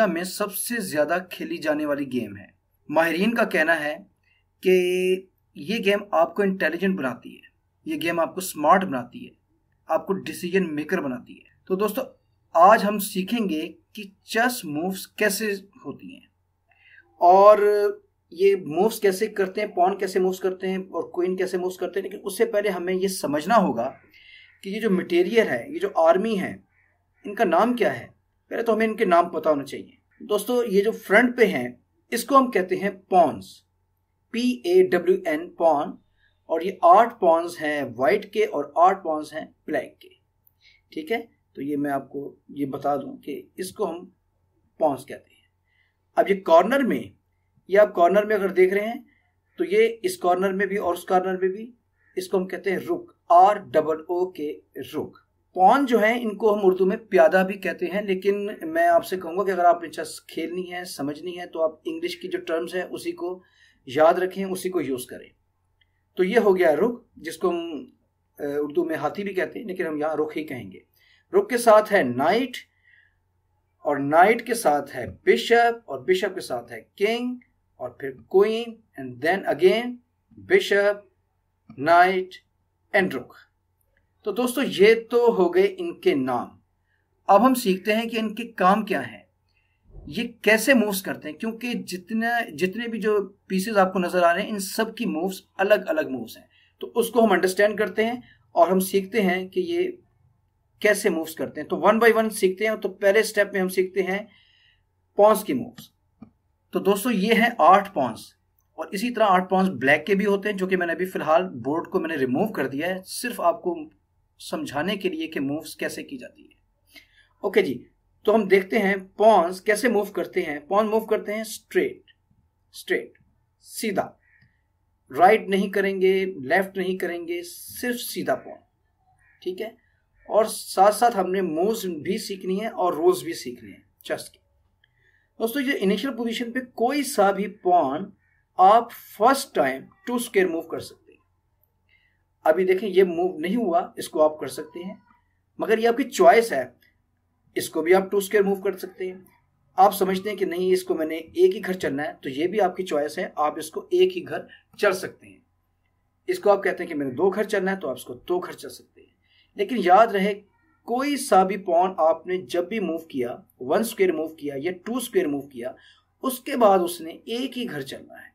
दुनिया में सबसे ज़्यादा खेली जाने वाली गेम है माहरीन का कहना है कि ये गेम आपको इंटेलिजेंट बनाती है ये गेम आपको स्मार्ट बनाती है आपको डिसीजन मेकर बनाती है तो दोस्तों आज हम सीखेंगे कि चेस मूव्स कैसे होती हैं और ये मूव्स कैसे करते हैं पॉन कैसे मूव्स करते हैं और क्वीन कैसे मूव्स करते हैं लेकिन उससे पहले हमें ये समझना होगा कि ये जो मटेरियल है ये जो आर्मी है इनका नाम क्या है पहले तो हमें इनके नाम पता होना चाहिए दोस्तों ये जो फ्रंट पे हैं इसको हम कहते हैं pawns P A W N pawn और ये आठ पॉन्स हैं वाइट के और आठ पॉन्स हैं ब्लैक के ठीक है तो ये मैं आपको ये बता दूं कि इसको हम पॉन्स कहते हैं अब ये कॉर्नर में ये आप कॉर्नर में अगर देख रहे हैं तो ये इस कॉर्नर में भी और उस कॉर्नर में भी इसको हम कहते हैं रुक आर डबल ओ के रुक पॉन जो है इनको हम उर्दू में प्यादा भी कहते हैं लेकिन मैं आपसे कहूंगा कि अगर आपने चेस खेलनी है समझनी है तो आप इंग्लिश की जो टर्म्स है उसी को याद रखें उसी को यूज़ करें तो ये हो गया रुख जिसको हम उर्दू में हाथी भी कहते हैं लेकिन हम यहाँ रुख ही कहेंगे रुख के साथ है नाइट और नाइट के साथ है बिशप और बिशप के साथ है किंग और फिर queen and then again bishop knight and rook तो दोस्तों ये तो हो गए इनके नाम अब हम सीखते हैं कि इनके काम क्या हैं ये कैसे मूव्स करते हैं क्योंकि जितने जितने भी जो पीसेज आपको नजर आ रहे हैं इन सब की मूव्स अलग अलग मूव्स हैं तो उसको हम अंडरस्टैंड करते हैं और हम सीखते हैं कि ये कैसे मूव्स करते हैं तो वन बाय वन सीखते हैं तो पहले स्टेप में हम सीखते हैं पॉन्स की मूव्स तो दोस्तों ये है आठ पॉन्स और इसी तरह आठ पॉन्स ब्लैक के भी होते हैं जो कि मैंने अभी फिलहाल बोर्ड को मैंने रिमूव कर दिया है सिर्फ आपको समझाने के लिए कि मूव्स कैसे की जाती है ओके जी तो हम देखते हैं पॉन्स कैसे मूव करते हैं पॉन मूव करते हैं स्ट्रेट स्ट्रेट सीधा राइट right नहीं करेंगे लेफ्ट नहीं करेंगे सिर्फ सीधा पॉन ठीक है और साथ साथ हमने मूव्स भी सीखनी है और रोज भी सीखनी है चेस्ट की दोस्तों ये इनिशियल पोजीशन पे कोई सा भी पॉन आप first time two square move कर सकते अभी देखें ये मूव नहीं हुआ इसको आप कर सकते हैं मगर ये आपकी चॉइस है इसको भी आप टू स्क्वेयर मूव कर सकते हैं आप समझते हैं कि नहीं इसको मैंने एक ही घर चलना है तो ये भी आपकी चॉइस है आप इसको एक ही घर चल सकते हैं इसको आप कहते हैं कि मैंने दो घर चलना है तो आप इसको दो घर चल सकते हैं लेकिन याद रहे कोई सा भी पॉन आपने जब भी मूव किया वन स्क्वेयर मूव किया या टू स्क्वेयर मूव किया उसके बाद उसने एक ही घर चलना है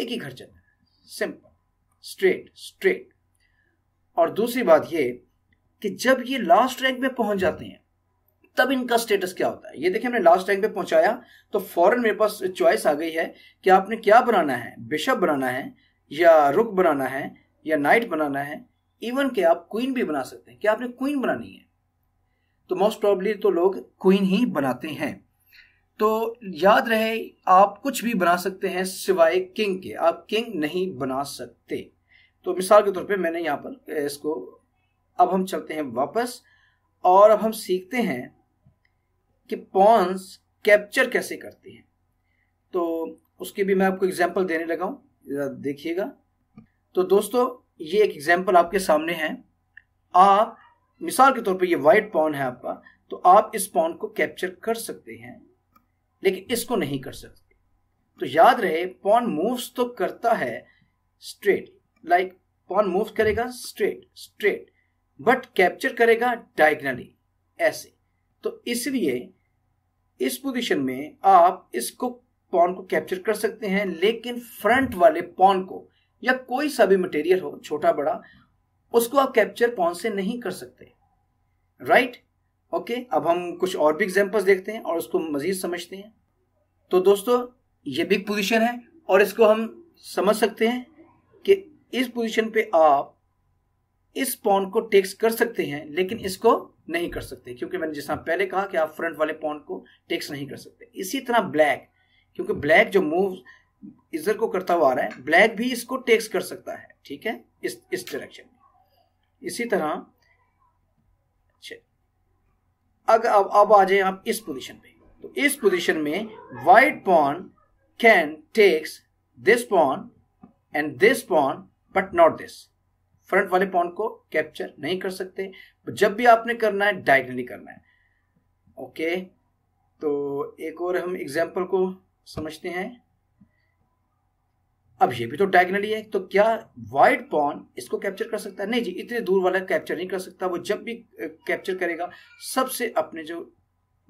एक ही घर चलना है सिंपल स्ट्रेट स्ट्रेट और दूसरी बात ये कि जब ये लास्ट रैंक में पहुंच जाते हैं तब इनका स्टेटस क्या होता है ये देखिए हमने लास्ट रैंक पे पहुंचाया तो फॉरन मेरे पास चॉइस आ गई है कि आपने क्या बनाना है बिशप बनाना है या रुक बनाना है या नाइट बनाना है इवन के आप क्वीन भी बना सकते हैं क्या आपने क्वीन बनानी है तो मोस्ट प्रॉब्ली तो लोग क्वीन ही बनाते हैं तो याद रहे आप कुछ भी बना सकते हैं सिवाय किंग के आप किंग नहीं बना सकते तो मिसाल के तौर पे मैंने यहाँ पर इसको अब हम चलते हैं वापस और अब हम सीखते हैं कि पॉन्स कैप्चर कैसे करते हैं तो उसकी भी मैं आपको एग्जाम्पल देने लगा हूँ देखिएगा तो दोस्तों ये एक एग्जाम्पल आपके सामने है आप मिसाल के तौर पे ये वाइट पॉन है आपका तो आप इस पॉन को कैप्चर कर सकते हैं लेकिन इसको नहीं कर सकते तो याद रहे पॉन मूव्स तो करता है स्ट्रेट लाइक पॉन मूव करेगा स्ट्रेट स्ट्रेट बट कैप्चर करेगा डायगनली ऐसे तो इसलिए इस पोजीशन में आप इसको पॉन को कैप्चर कर सकते हैं लेकिन फ्रंट वाले पॉन को या कोई सा भी मटेरियल हो छोटा बड़ा उसको आप कैप्चर पॉन से नहीं कर सकते राइट right? ओके okay, अब हम कुछ और भी एग्जांपल्स देखते हैं और उसको मजीद समझते हैं तो दोस्तों ये बिग पोजीशन है और इसको हम समझ सकते हैं इस पोजीशन पे आप इस पॉन को टेक्स कर सकते हैं लेकिन इसको नहीं कर सकते क्योंकि मैंने जैसा पहले कहा कि आप फ्रंट वाले पॉन को टेक्स नहीं कर सकते इसी तरह ब्लैक क्योंकि ब्लैक जो मूव इधर को करता हुआ आ रहा है ब्लैक भी इसको टेक्स कर सकता है ठीक है इस इस डायरेक्शन में इसी तरह अच्छा, अगर अब अब आ जाए आप इस पोजीशन पे तो इस पोजीशन में white pawn can takes this pawn and this pawn but not this front वाले पॉन को कैप्चर नहीं कर सकते जब भी आपने करना है डायगनली करना है ओके तो एक और हम एग्जाम्पल को समझते हैं अब ये भी तो डायगनली है तो क्या वाइड पॉन इसको कैप्चर कर सकता है नहीं जी इतने दूर वाला कैप्चर नहीं कर सकता वो जब भी कैप्चर करेगा सबसे अपने जो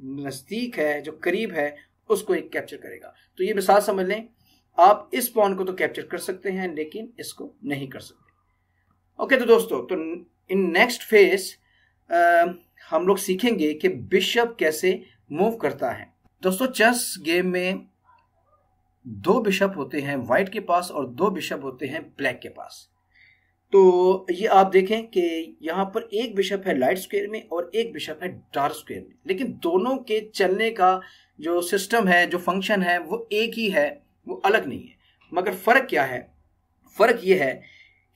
नज़दीक है जो करीब है उसको एक कैप्चर करेगा तो ये मिसाल समझ लें आप इस पॉन को तो कैप्चर कर सकते हैं लेकिन इसको नहीं कर सकते ओके तो दोस्तों तो इन नेक्स्ट फेज हम लोग सीखेंगे कि बिशप कैसे मूव करता है दोस्तों चेस गेम में दो बिशप होते हैं वाइट के पास और दो बिशप होते हैं ब्लैक के पास तो ये आप देखें कि यहाँ पर एक बिशप है लाइट स्क्वेयर में और एक बिशप है डार्क स्क्वेयर में लेकिन दोनों के चलने का जो सिस्टम है जो फंक्शन है वो एक ही है वो अलग नहीं है मगर फ़र्क क्या है फ़र्क ये है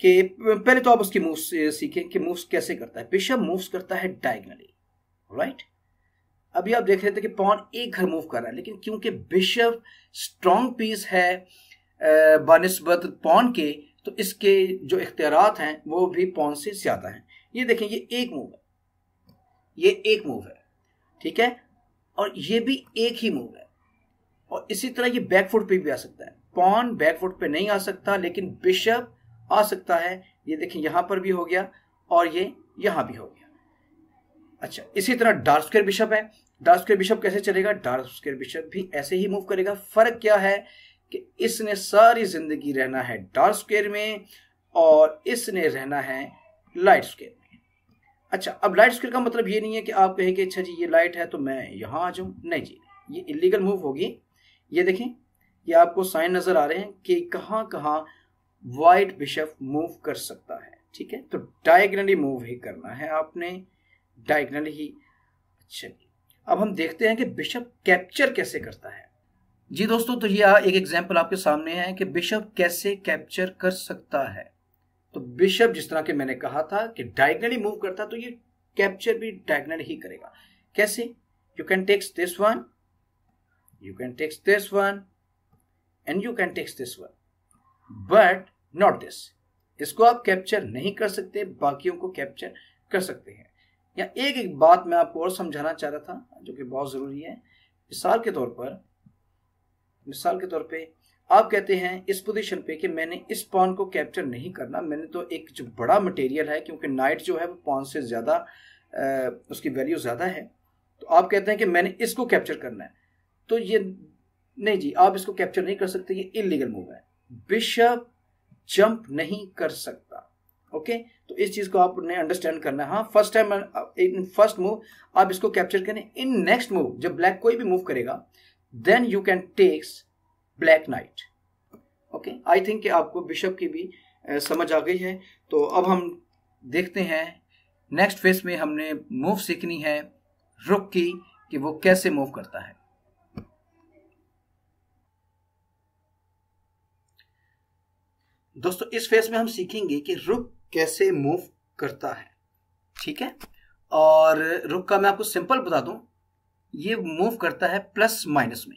कि पहले तो आप उसकी मूव्स सीखें कि मूव्स कैसे करता है बिशप मूव्स करता है डायगनली राइट अभी आप देख रहे थे कि पॉन एक घर मूव कर रहा है लेकिन क्योंकि बिशप स्ट्रॉन्ग पीस है बनस्बत पॉन के तो इसके जो इख्तियार हैं वो भी पॉन से ज़्यादा हैं ये देखें ये एक मूव है ये एक मूव है ठीक है और ये भी एक ही मूव है और इसी तरह ये बैकफुट पे भी आ सकता है पॉन बैकफुट पे नहीं आ सकता लेकिन बिशप आ सकता है ये देखें यहां पर भी हो गया और ये यहां भी हो गया अच्छा इसी तरह डार्क स्क्वेयर बिशप है डार्क स्क्वेयर बिशप कैसे चलेगा डार्क स्क्वेयर बिशप भी ऐसे ही मूव करेगा फर्क क्या है कि इसने सारी जिंदगी रहना है डार्क स्क्वेयर में और इसने रहना है लाइट स्क्वेयर में अच्छा अब लाइट स्क्वेयर का मतलब ये नहीं है कि आप कहें कि अच्छा जी ये लाइट है तो मैं यहां आ जाऊं नहीं जी ये इलीगल मूव होगी ये देखें ये आपको साइन नजर आ रहे हैं कि कहां कहां वाइट बिशप मूव कर सकता है ठीक है तो डायगनली मूव ही करना है आपने डायगनली ही अच्छा अब हम देखते हैं कि बिशप कैप्चर कैसे करता है जी दोस्तों तो यह एक एग्जाम्पल आपके सामने है कि बिशप कैसे कैप्चर कर सकता है तो बिशप जिस तरह के मैंने कहा था कि डायगनली मूव करता तो ये कैप्चर भी डायगनल ही करेगा कैसे you can takes this one you can text this one and you can takes this one but not this इसको आप कैप्चर नहीं कर सकते बाकियों को कैप्चर कर सकते हैं या एक एक बात मैं आपको और समझाना चाह रहा था जो कि बहुत ज़रूरी है मिसाल के तौर पर मिसाल के तौर पे आप कहते हैं इस पोजीशन पे कि मैंने इस पॉन को कैप्चर नहीं करना मैंने तो एक जो बड़ा मटेरियल है क्योंकि नाइट जो है वो पॉन से ज़्यादा उसकी वैल्यू ज़्यादा है तो आप कहते हैं कि मैंने इसको कैप्चर करना है तो ये नहीं जी आप इसको कैप्चर नहीं कर सकते ये इलीगल मूव है बिशप जंप नहीं कर सकता ओके तो इस चीज को आपने अंडरस्टैंड करना हाँ first time in first move आप इसको कैप्चर करें इन नेक्स्ट मूव जब ब्लैक कोई भी मूव करेगा then you can takes black knight okay I think आपको बिशप की भी समझ आ गई है तो अब हम देखते हैं नेक्स्ट फेज में हमने मूव सीखनी है रुक की कि वो कैसे मूव करता है दोस्तों इस फेज में हम सीखेंगे कि रुख कैसे मूव करता है ठीक है और रुख का मैं आपको सिंपल बता दूं ये मूव करता है प्लस माइनस में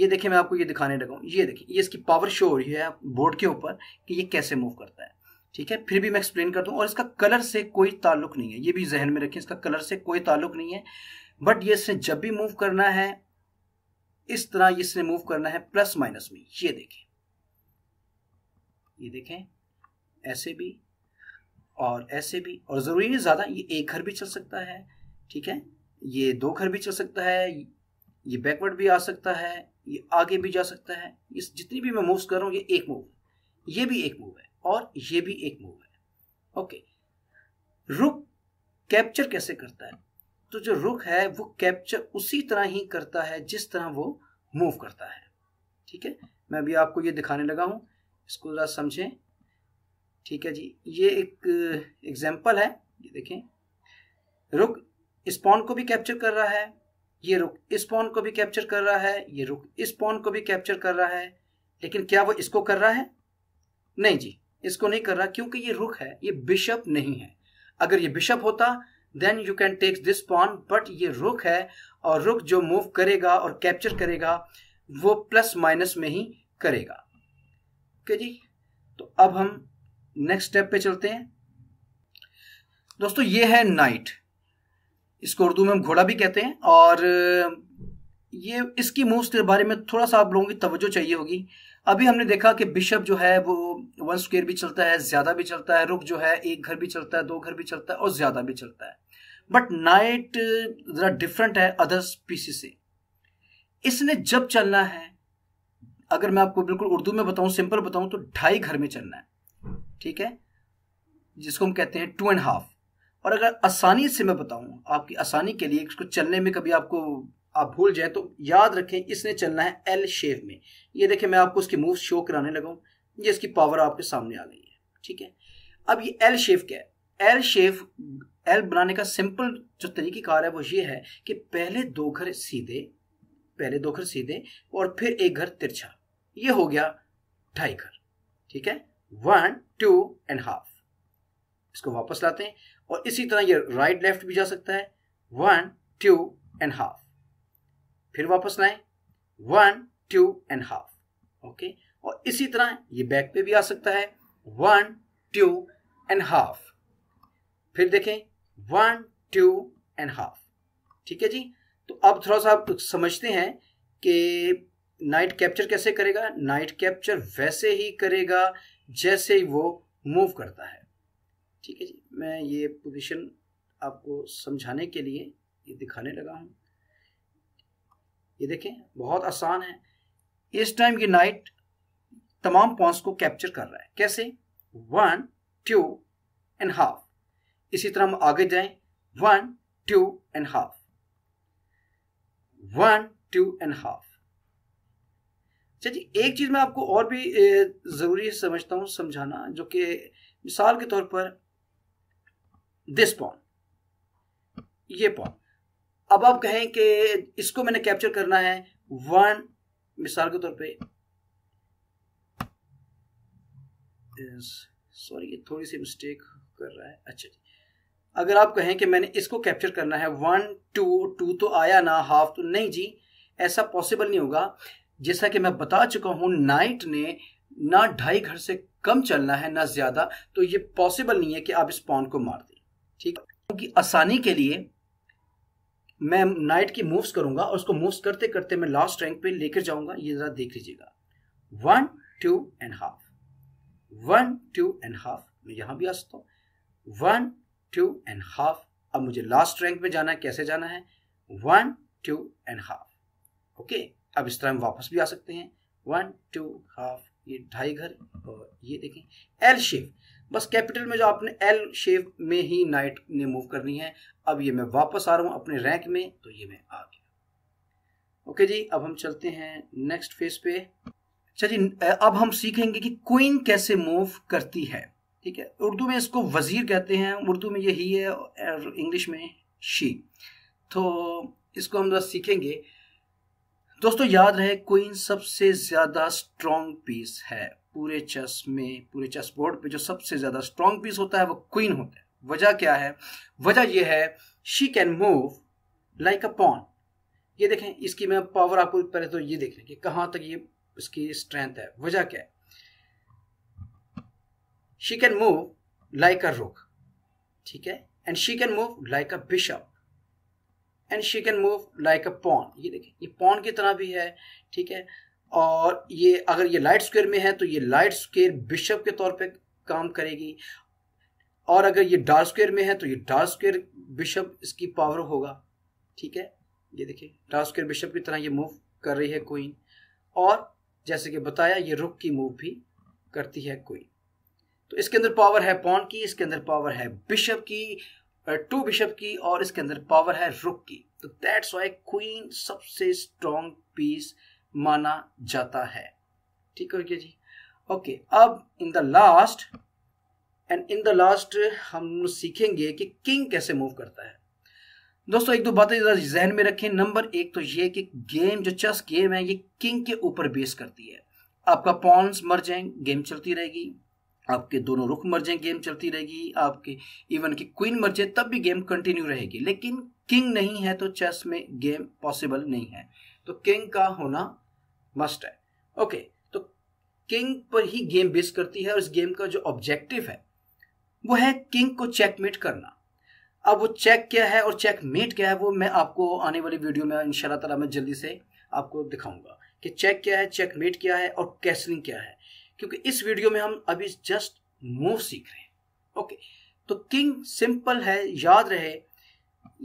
ये देखिए मैं आपको ये दिखाने लगा ये देखिए ये इसकी पावर शो हो रही है बोर्ड के ऊपर कि ये कैसे मूव करता है ठीक है फिर भी मैं एक्सप्लेन कर दूं और इसका कलर से कोई ताल्लुक नहीं है ये भी जहन में रखें इसका कलर से कोई ताल्लुक नहीं है बट ये इसने जब भी मूव करना है इस तरह इसने मूव करना है प्लस माइनस में ये देखें ये देखें ऐसे भी और ऐसे भी और ज़रूरी है ज़्यादा ये एक घर भी चल सकता है ठीक है ये दो घर भी चल सकता है ये बैकवर्ड भी आ सकता है ये आगे भी जा सकता है ये जितनी भी मैं मूव्स कर रहा हूँ ये एक मूव है ये भी एक मूव है और ये भी एक मूव है ओके रुक कैप्चर कैसे करता है तो जो रुक है वो कैप्चर उसी तरह ही करता है जिस तरह वो मूव करता है ठीक है मैं अभी आपको ये दिखाने लगा हूँ इसको ज़रा समझें ठीक है जी ये एक एग्जाम्पल है ये देखें रुक इस पॉन को भी कैप्चर कर रहा है ये रुक इस पॉन को भी कैप्चर कर रहा है ये रुक इस पॉन को भी कैप्चर कर रहा है लेकिन क्या वो इसको कर रहा है नहीं जी इसको नहीं कर रहा क्योंकि ये रुक है ये बिशप नहीं है अगर ये बिशप होता then you can take this pawn but ये रुक है और रुक जो मूव करेगा और कैप्चर करेगा वो प्लस माइनस में ही करेगा ठीक है जी तो अब हम नेक्स्ट स्टेप पे चलते हैं दोस्तों ये है नाइट इसको उर्दू में हम घोड़ा भी कहते हैं और ये इसकी मूव्स के बारे में थोड़ा सा आप लोगों की तवज्जो चाहिए होगी अभी हमने देखा कि बिशप जो है वो वन स्क्वेयर भी चलता है ज़्यादा भी चलता है रुक जो है एक घर भी चलता है दो घर भी चलता है और ज़्यादा भी चलता है बट नाइट ज़रा डिफरेंट है अदर स्पीसी से इसने जब चलना है अगर मैं आपको बिल्कुल उर्दू में बताऊं सिंपल बताऊं तो ढाई घर में चलना है ठीक है जिसको हम कहते हैं टू एंड हाफ और अगर आसानी से मैं बताऊँ आपकी आसानी के लिए इसको चलने में कभी आपको आप भूल जाए तो याद रखें इसने चलना है एल शेप में ये देखें मैं आपको उसकी मूव शो कराने लगा ये इसकी पावर आपके सामने आ गई है ठीक है अब ये एल शेप क्या है एल शेप एल बनाने का सिंपल जो तरीके कार है वो ये है कि पहले दो घर सीधे पहले दो घर सीधे और फिर एक घर तिरछा ये हो गया ढाई घर ठीक है वन टू एंड हाफ इसको वापस लाते हैं और इसी तरह ये राइट लेफ्ट भी जा सकता है वन टू एंड हाफ फिर वापस लाए one two and half okay और इसी तरह ये बैक पे भी आ सकता है वन टू एंड हाफ फिर देखें वन टू एंड हाफ ठीक है जी तो अब थोड़ा सा आप समझते हैं कि नाइट कैप्चर कैसे करेगा नाइट कैप्चर वैसे ही करेगा जैसे ही वो मूव करता है ठीक है जी मैं ये पोजीशन आपको समझाने के लिए ये दिखाने लगा हूँ ये देखें बहुत आसान है इस टाइम की नाइट तमाम पॉइंट्स को कैप्चर कर रहा है कैसे वन टू एंड हाफ इसी तरह हम आगे जाएं one two and half one two and half चलिए अच्छा एक चीज़ मैं आपको और भी ज़रूरी समझता हूँ समझाना जो कि मिसाल के तौर पर दिस पॉन ये पॉन अब आप कहें कि इसको मैंने कैप्चर करना है वन मिसाल के तौर पे सॉरी ये थोड़ी सी मिस्टेक कर रहा है अच्छा जी अगर आप कहें कि मैंने इसको कैप्चर करना है वन टू टू तो आया ना हाफ तो नहीं जी ऐसा पॉसिबल नहीं होगा जैसा कि मैं बता चुका हूं नाइट ने ना ढाई घर से कम चलना है ना ज़्यादा तो ये पॉसिबल नहीं है कि आप इस पॉन को मार दें ठीक क्योंकि आसानी के लिए मैं नाइट की मूव्स करूंगा और उसको मूव्स करते करते मैं लास्ट रैंक पे लेकर जाऊंगा ये ज़रा देख लीजिएगा one two and half one two and half मैं यहां भी आ सकता वन टू एंड हाफ अब मुझे लास्ट रैंक में जाना है कैसे जाना है one two and half okay अब इस तरह हम वापस भी आ सकते हैं वन टू हाफ ये ढाई घर और ये देखें एल शेप बस कैपिटल में जो आपने एल शेप में ही नाइट ने मूव करनी है अब ये मैं वापस आ रहा हूँ अपने रैंक में तो ये मैं आ गया ओके जी अब हम चलते हैं नेक्स्ट फेज पे अच्छा जी अब हम सीखेंगे कि क्वीन कैसे मूव करती है ठीक है उर्दू में इसको वजीर कहते हैं उर्दू में यही है इंग्लिश में शी तो इसको हम जरा सीखेंगे दोस्तों याद रहे क्वीन सबसे ज़्यादा स्ट्रॉन्ग पीस है पूरे चेस में पूरे चेस बोर्ड पे जो सबसे ज़्यादा स्ट्रॉन्ग पीस होता है वो क्वीन होता है वजह क्या है वजह यह है she can move like a pawn ये देखें इसकी मैं पावर आपको पहले तो ये देख लें कि कहां तक ये इसकी स्ट्रेंथ है वजह क्या है she can move like a rook ठीक है and she can move like a bishop and she can move like a pawn ये देखिए ये पॉन की तरह भी है ठीक है और ये अगर ये लाइट स्क्वेयर में है तो ये लाइट स्क्वेयर बिशप के तौर पे काम करेगी और अगर ये डार्क स्क्वेयर में है तो ये डार्क स्क्वेयर बिशप इसकी पावर होगा ठीक है ये देखिए डार्क स्क्वेयर बिशप की तरह ये मूव कर रही है क्वीन और जैसे कि बताया ये रुक की मूव भी करती है क्वीन तो इसके अंदर पावर है पॉन की इसके अंदर पावर है बिशप की टू बिशप की और इसके अंदर पावर है रुक की तो दैट्स वाई क्वीन सबसे स्ट्रॉन्ग पीस माना जाता है ठीक हो गया जी ओके okay, अब in the last and in the last हम सीखेंगे कि किंग कैसे मूव करता है दोस्तों एक दो बातें ज़रा जहन में रखें नंबर एक तो ये कि गेम जो चेस गेम है ये किंग के ऊपर बेस करती है आपका पॉन्स मर जाए गेम चलती रहेगी आपके दोनों रुख मर जाए गेम चलती रहेगी आपके इवन कि क्वीन मर जाए तब भी गेम कंटिन्यू रहेगी लेकिन किंग नहीं है तो चेस में गेम पॉसिबल नहीं है तो किंग का होना मस्ट है ओके तो किंग पर ही गेम बेस करती है और इस गेम का जो ऑब्जेक्टिव है वो है किंग को चेकमेट करना अब वो चेक क्या है और चेक मेट क्या है वो मैं आपको आने वाली वीडियो में इन शाला मैं जल्दी से आपको दिखाऊंगा कि चेक क्या है चेक मेट क्या है और कैसलिंग क्या है क्योंकि इस वीडियो में हम अभी जस्ट मूव सीख रहे हैं ओके तो किंग सिंपल है याद रहे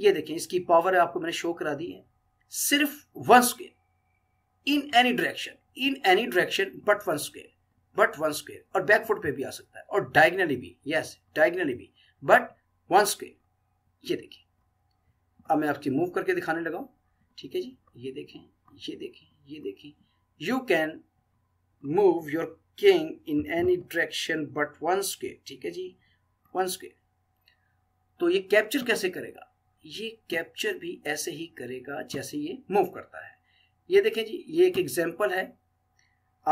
ये देखें इसकी पावर है आपको मैंने शो करा दी है सिर्फ one square in any direction in any direction but one square but one square और बैकफुट पे भी आ सकता है और डायगनली भी यस डायगनली भी बट वन स्क्वेयर ये देखिए अब मैं आपकी मूव करके दिखाने लगाऊ ठीक है जी ये देखें ये देखें ये देखें you can move your king in any direction but one के ठीक है जी वन के तो ये कैप्चर कैसे करेगा ये कैप्चर भी ऐसे ही करेगा जैसे ये मूव करता है ये देखें जी ये एक एग्जाम्पल है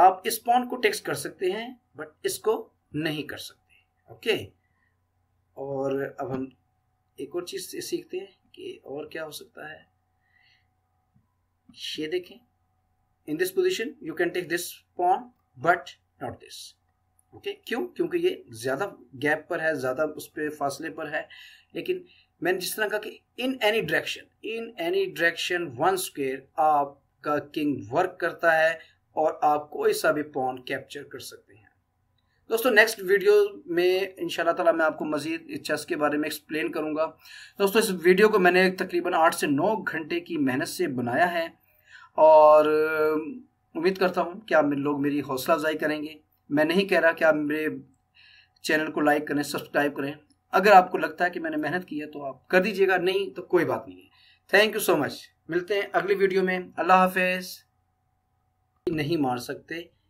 आप इस पॉन को टेक्स्ट कर सकते हैं बट इसको नहीं कर सकते ओके और अब हम एक और चीज सीखते हैं कि और क्या हो सकता है ये देखें in this position you can take this pawn but not this okay क्यों क्योंकि ये ज़्यादा गैप पर है ज़्यादा उस पर फासले पर है लेकिन मैंने जिस तरह कहा कि in any direction in any direction one square आपका किंग वर्क करता है और आप कोई सा भी पॉन कैप्चर कर सकते हैं दोस्तों नेक्स्ट वीडियो में इन ताला मैं आपको मजीद चेस के बारे में एक्सप्लेन करूंगा दोस्तों इस वीडियो को मैंने तकरीबन आठ से नौ घंटे की मेहनत से बनाया है और उम्मीद करता हूँ कि आप लोग मेरी हौसला अफजाई करेंगे मैं नहीं कह रहा कि आप मेरे चैनल को लाइक करें सब्सक्राइब करें अगर आपको लगता है कि मैंने मेहनत की है तो आप कर दीजिएगा नहीं तो कोई बात नहीं है थैंक यू सो मच मिलते हैं अगली वीडियो में अल्लाह हाफिज नहीं मार सकते